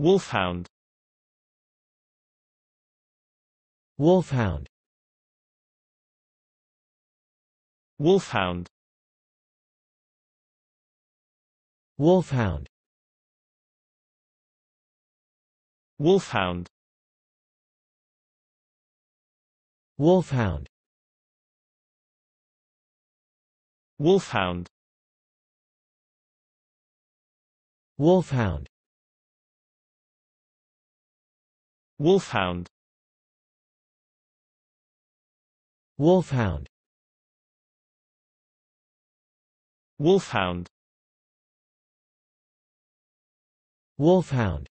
Wolfhound Wolfhound Wolfhound Wolfhound Wolfhound Wolfhound Wolfhound Wolfhound Wolfhound Wolfhound Wolfhound Wolfhound